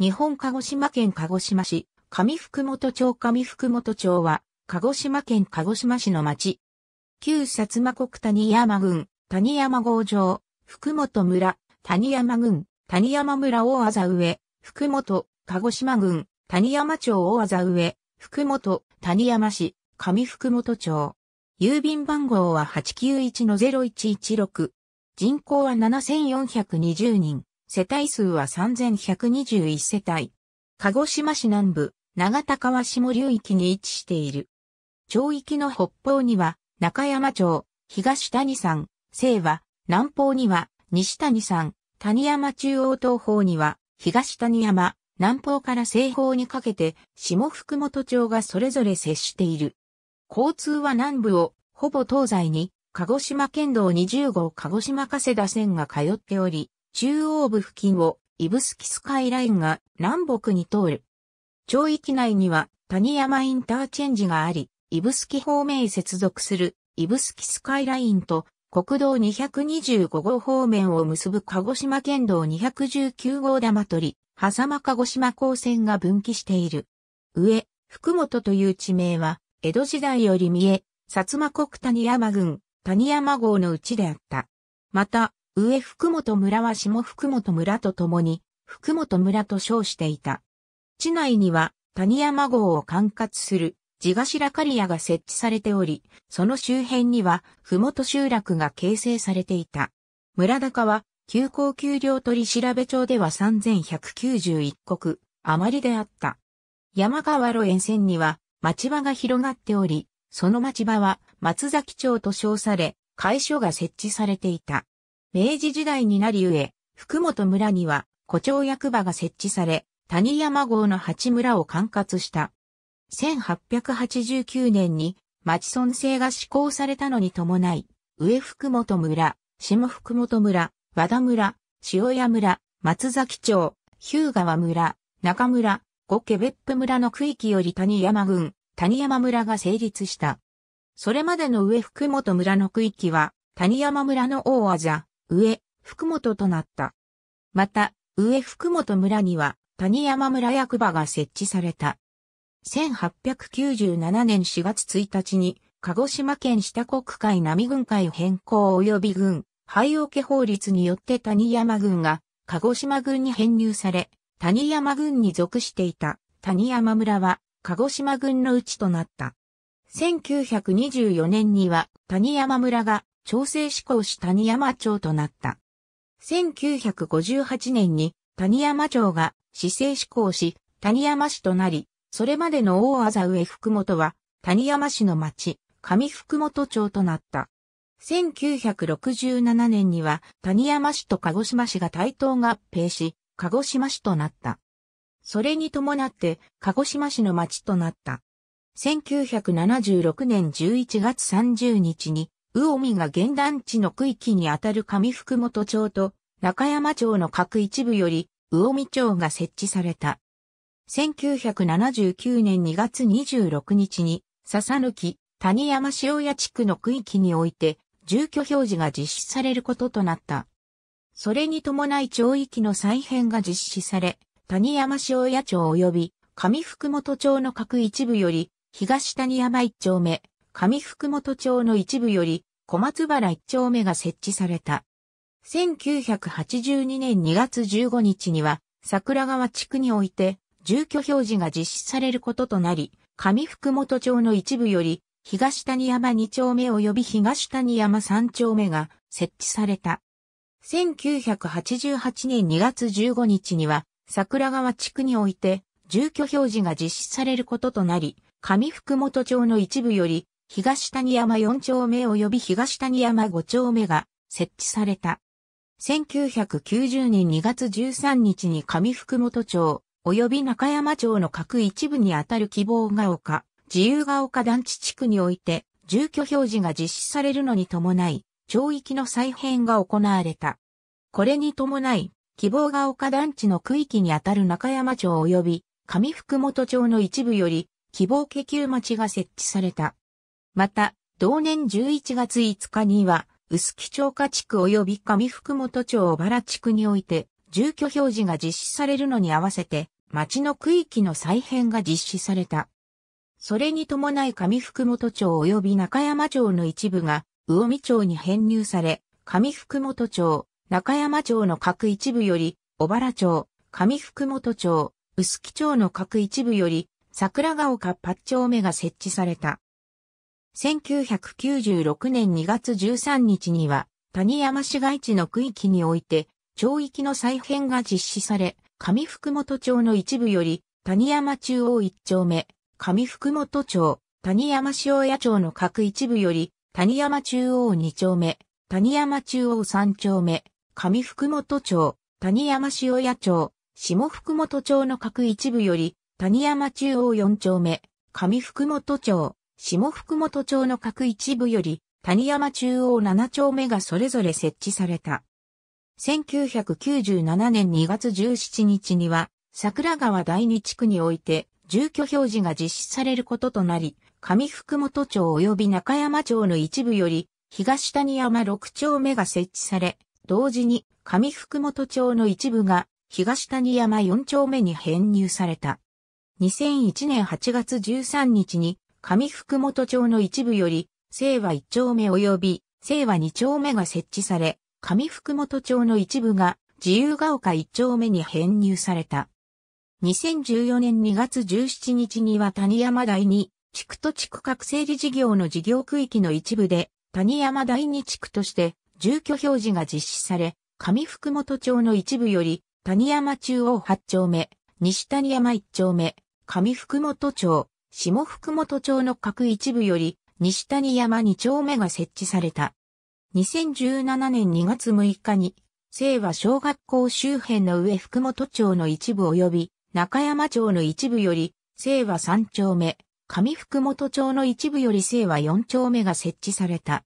日本鹿児島県鹿児島市、上福本町上福本町は、鹿児島県鹿児島市の町。旧薩摩国谷山郡、谷山郷城、福本村、谷山郡、谷山村大あざ上、福本、鹿児島郡、谷山町大あざ上、福本、谷山市、上福本町。郵便番号は891-0116。人口は7420人。世帯数は3121世帯。鹿児島市南部、長田川下流域に位置している。町域の北方には、中山町、東谷山、西和、南方には、西谷山、谷山中央東方には、東谷山、南方から西方にかけて、下福本町がそれぞれ接している。交通は南部を、ほぼ東西に、鹿児島県道20号鹿児島加世田線が通っており、中央部付近をイブスキスカイラインが南北に通る。町域内には谷山インターチェンジがあり、イブスキ方面へ接続するイブスキスカイラインと国道225号方面を結ぶ鹿児島県道219号玉取、り、狭間鹿児島高線が分岐している。上、福本という地名は、江戸時代より見え、薩摩国谷山郡、谷山号のうちであった。また、上福本村は下福本村と共に、福本村と称していた。地内には、谷山号を管轄する、地頭刈屋が設置されており、その周辺には、麓集落が形成されていた。村高は、休校丘料取調べ帳では3191国、余りであった。山川路沿線には、町場が広がっており、その町場は、松崎町と称され、会所が設置されていた。明治時代になり上、福本村には、古町役場が設置され、谷山号の八村を管轄した。1889年に町村制が施行されたのに伴い、上福本村、下福本村、和田村、塩屋村、松崎町、日向川村、中村、五家別府村の区域より谷山郡、谷山村が成立した。それまでの上福本村の区域は、谷山村の大技、上、福本となった。また、上福本村には、谷山村役場が設置された。1897年4月1日に、鹿児島県下国海並軍海変更及び軍、廃家法律によって谷山軍が、鹿児島軍に編入され、谷山軍に属していた谷山村は、鹿児島軍のうちとなった。1924年には谷山村が調整志向し谷山町となった。1958年に谷山町が市政志向し、谷山市となり、それまでの大麻上福本は谷山市の町、上福本町となった。1967年には谷山市と鹿児島市が対等合併し、鹿児島市となった。それに伴って鹿児島市の町となった。1976年11月30日に魚見が現団地の区域にあたる上福本町と中山町の各一部より魚見町が設置された。1979年2月26日に笹抜谷山塩屋地区の区域において住居表示が実施されることとなった。それに伴い町域の再編が実施され、谷山塩屋町及び上福本町の各一部より東谷山一丁目、上福本町の一部より小松原一丁目が設置された。1982年2月15日には桜川地区において住居表示が実施されることとなり、上福本町の一部より東谷山2丁目及び東谷山3丁目が設置された。1988年2月15日には桜川地区において住居表示が実施されることとなり、上福本町の一部より東谷山4丁目及び東谷山5丁目が設置された。1990年2月13日に上福本町及び中山町の各一部にあたる希望が丘、自由が丘団地地区において住居表示が実施されるのに伴い、町域の再編が行われた。これに伴い、希望が丘団地の区域にあたる中山町及び上福本町の一部より、希望家給町が設置された。また、同年11月5日には、臼杵町下地区及び上福本町小原地区において、住居表示が実施されるのに合わせて、町の区域の再編が実施された。それに伴い上福本町及び中山町の一部が、魚見町に編入され、上福本町、中山町の各一部より、小原町、上福本町、臼杵町の各一部より、桜ヶ丘八丁目が設置された。1996年2月13日には、谷山市街地の区域において、町域の再編が実施され、上福本町の一部より、谷山中央一丁目、上福本町、谷山塩屋町の各一部より、谷山中央二丁目、谷山中央三丁目、上福本町、谷山塩屋町、下福本町の各一部より、谷山中央四丁目、上福本町、下福本町の各一部より、谷山中央7丁目がそれぞれ設置された。1997年2月17日には、桜川第二地区において、住居表示が実施されることとなり、上福本町及び中山町の一部より、東谷山6丁目が設置され、同時に上福本町の一部が東谷山4丁目に編入された。2001年8月13日に上福本町の一部より、清和一丁目及び清和二丁目が設置され、上福本町の一部が自由が丘一丁目に編入された。2014年2月17日には谷山第二地区と地区各整理事業の事業区域の一部で谷山第二地区として住居表示が実施され、上福本町の一部より谷山中央八丁目、西谷山一丁目、上福本町、下福本町の各一部より西谷山2丁目が設置された。2017年2月6日に、清和小学校周辺の上福本町の一部及び中山町の一部より清和3丁目、上福本町の一部より清和4丁目が設置された。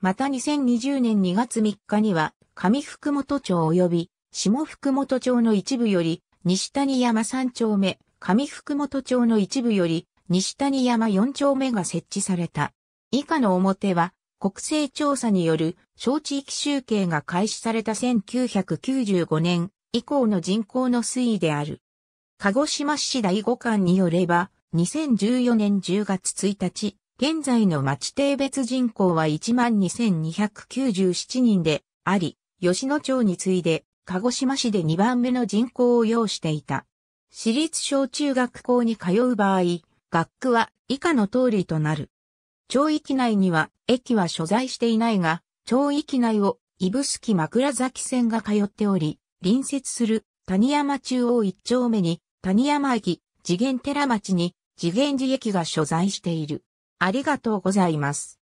また2020年2月3日には上福本町及び下福本町の一部より西谷山3丁目、上福本町の一部より西谷山4丁目が設置された。以下の表は、国勢調査による小地域集計が開始された1995年以降の人口の推移である。鹿児島市第五館によれば、2014年10月1日、現在の町定別人口は12,297人であり、吉野町に次いで、鹿児島市で2番目の人口を要していた。私立小中学校に通う場合、学区は以下の通りとなる。町域内には駅は所在していないが、町域内を指宿枕崎線が通っており、隣接する谷山中央一丁目に谷山駅、次元寺町に次元寺駅が所在している。ありがとうございます。